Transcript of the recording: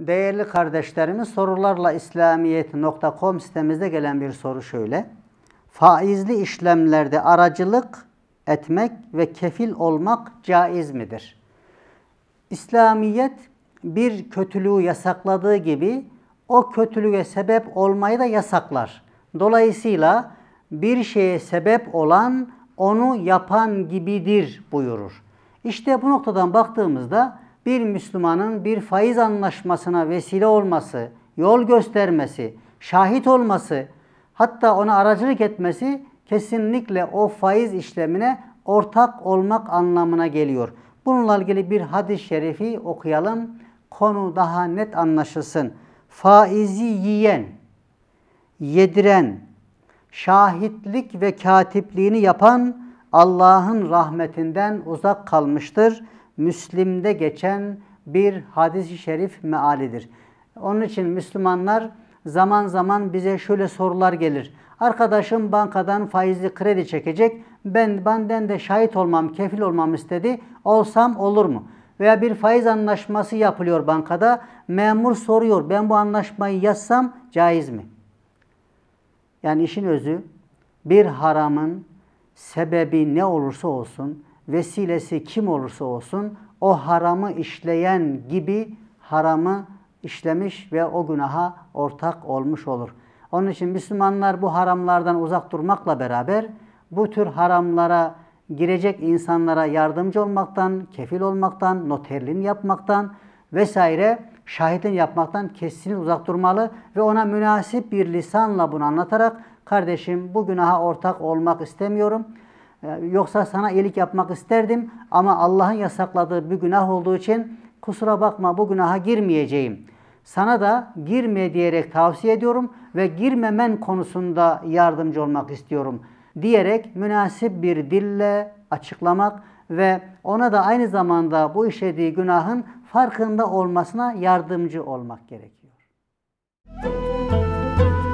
Değerli kardeşlerimiz sorularla İslamiyet.com sitemizde gelen bir soru şöyle. Faizli işlemlerde aracılık etmek ve kefil olmak caiz midir? İslamiyet bir kötülüğü yasakladığı gibi o kötülüğe sebep olmayı da yasaklar. Dolayısıyla bir şeye sebep olan onu yapan gibidir buyurur. İşte bu noktadan baktığımızda bir Müslümanın bir faiz anlaşmasına vesile olması, yol göstermesi, şahit olması, hatta ona aracılık etmesi kesinlikle o faiz işlemine ortak olmak anlamına geliyor. Bununla ilgili bir hadis-i şerifi okuyalım. Konu daha net anlaşılsın. Faizi yiyen, yediren, şahitlik ve katipliğini yapan Allah'ın rahmetinden uzak kalmıştır.'' Müslim'de geçen bir hadis-i şerif mealidir. Onun için Müslümanlar zaman zaman bize şöyle sorular gelir. Arkadaşım bankadan faizli kredi çekecek. Ben benden de şahit olmam, kefil olmam istedi. Olsam olur mu? Veya bir faiz anlaşması yapılıyor bankada. Memur soruyor ben bu anlaşmayı yazsam caiz mi? Yani işin özü bir haramın sebebi ne olursa olsun vesilesi kim olursa olsun o haramı işleyen gibi haramı işlemiş ve o günaha ortak olmuş olur. Onun için Müslümanlar bu haramlardan uzak durmakla beraber bu tür haramlara girecek insanlara yardımcı olmaktan, kefil olmaktan, noterliğini yapmaktan vesaire şahitliğini yapmaktan kesinlikle uzak durmalı ve ona münasip bir lisanla bunu anlatarak kardeşim bu günaha ortak olmak istemiyorum.'' Ee, yoksa sana iyilik yapmak isterdim ama Allah'ın yasakladığı bir günah olduğu için kusura bakma bu günaha girmeyeceğim. Sana da girme diyerek tavsiye ediyorum ve girmemen konusunda yardımcı olmak istiyorum diyerek münasip bir dille açıklamak ve ona da aynı zamanda bu işlediği günahın farkında olmasına yardımcı olmak gerekiyor. Müzik